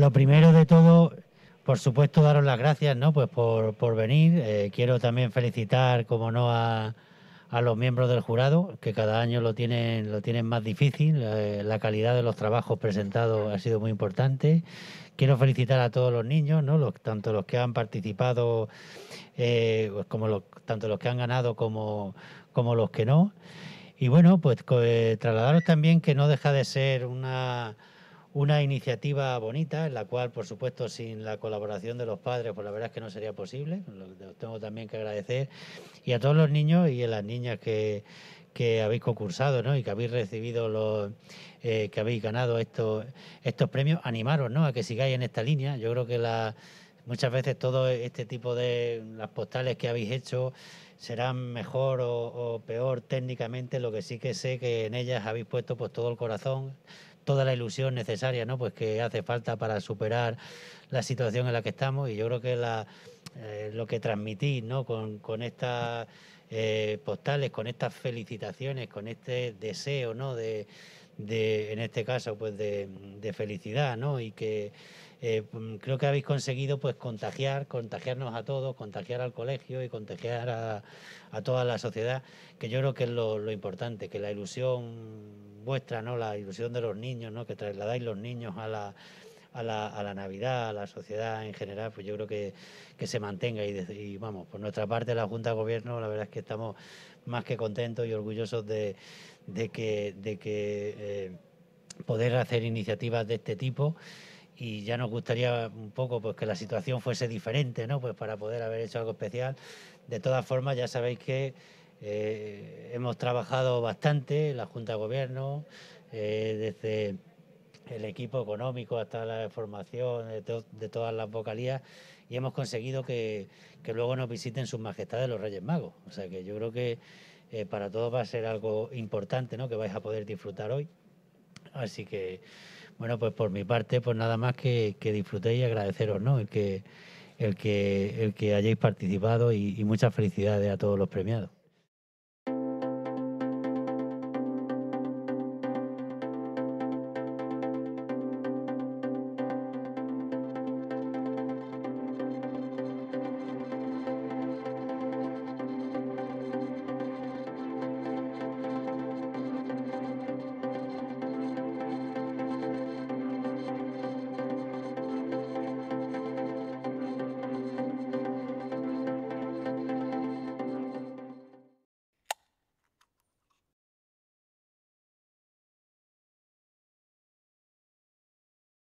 Lo primero de todo, por supuesto, daros las gracias, Pues por, venir. Eh, quiero también felicitar, como no, a, los miembros del jurado, que cada año lo tienen, lo tienen más difícil. Eh, la calidad de los trabajos presentados ha sido muy importante. Quiero felicitar a todos los niños, ¿no? tanto los que han participado, eh, pues como tanto los que han ganado como, como los que no. Y bueno, pues eh, trasladaros también que no deja de ser una una iniciativa bonita, en la cual, por supuesto, sin la colaboración de los padres, pues la verdad es que no sería posible. lo tengo también que agradecer. Y a todos los niños y a las niñas que, que habéis concursado y que habéis recibido los eh, que habéis ganado estos estos premios animaros ¿no? a que sigáis en esta línea yo creo que la, muchas veces todo este tipo de las postales que habéis hecho serán mejor o, o peor técnicamente lo que sí que sé que en ellas habéis puesto pues todo el corazón toda la ilusión necesaria ¿no? pues que hace falta para superar la situación en la que estamos y yo creo que eh, lo que transmitís ¿no? con, estas eh, postales, con estas felicitaciones, con este deseo ¿no? de, de, en este caso, pues de, felicidad, ¿no? Y que eh, pues, creo que habéis conseguido pues contagiar, contagiarnos a todos, contagiar al colegio y contagiar a, toda la sociedad, que yo creo que es lo, lo, importante, que la ilusión vuestra, ¿no? La ilusión de los niños, ¿no? Que trasladáis los niños a la a la, Navidad, a la sociedad en general, pues yo creo que, se mantenga. Y, vamos, por nuestra parte, la Junta de Gobierno, la verdad es que estamos más que contentos y orgullosos de, que, de que eh, poder hacer iniciativas de este tipo y ya nos gustaría un poco pues que la situación fuese diferente, ¿no? Pues para poder haber hecho algo especial. De todas formas, ya sabéis que eh, hemos trabajado bastante, la Junta de Gobierno, eh, desde el equipo económico, hasta la formación de, todas las vocalías y hemos conseguido que, luego nos visiten sus majestades los Reyes Magos. O sea que yo creo que eh, para todos va a ser algo importante ¿no? que vais a poder disfrutar hoy. Así que, bueno, pues por mi parte, pues nada más que, que disfrutéis y agradeceros ¿no? el, que, el, que, el que hayáis participado y muchas felicidades a todos los premiados.